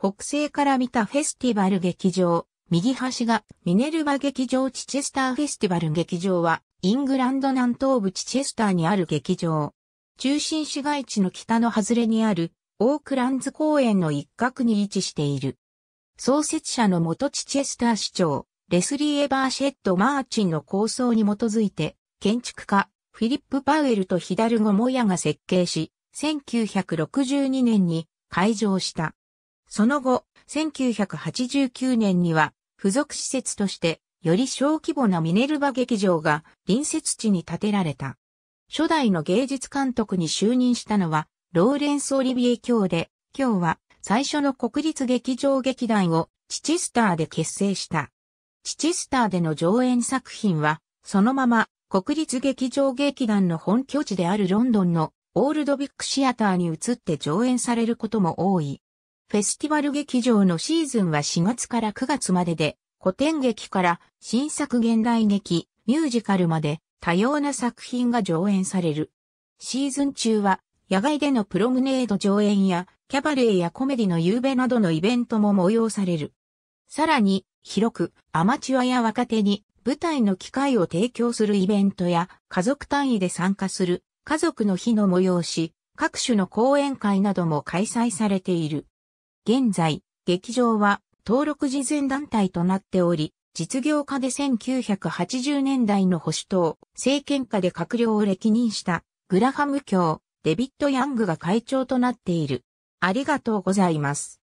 北西から見たフェスティバル劇場、右端がミネルバ劇場チチェスターフェスティバル劇場は、イングランド南東部チチェスターにある劇場。中心市街地の北の外れにある、オークランズ公園の一角に位置している。創設者の元チチェスター市長、レスリー・エバーシェット・マーチンの構想に基づいて、建築家、フィリップ・パウエルとヒダルゴ・モヤが設計し、1962年に開場した。その後、1989年には、付属施設として、より小規模なミネルバ劇場が隣接地に建てられた。初代の芸術監督に就任したのは、ローレンス・オリビエ卿で、今日は最初の国立劇場劇団をチチスターで結成した。チチスターでの上演作品は、そのまま国立劇場劇団の本拠地であるロンドンのオールドビッグシアターに移って上演されることも多い。フェスティバル劇場のシーズンは4月から9月までで、古典劇から新作現代劇、ミュージカルまで多様な作品が上演される。シーズン中は野外でのプロムネード上演やキャバレーやコメディの夕べなどのイベントも催される。さらに広くアマチュアや若手に舞台の機会を提供するイベントや家族単位で参加する家族の日の催し、各種の講演会なども開催されている。現在、劇場は登録事前団体となっており、実業家で1980年代の保守党、政権下で閣僚を歴任したグラハム卿、デビッド・ヤングが会長となっている。ありがとうございます。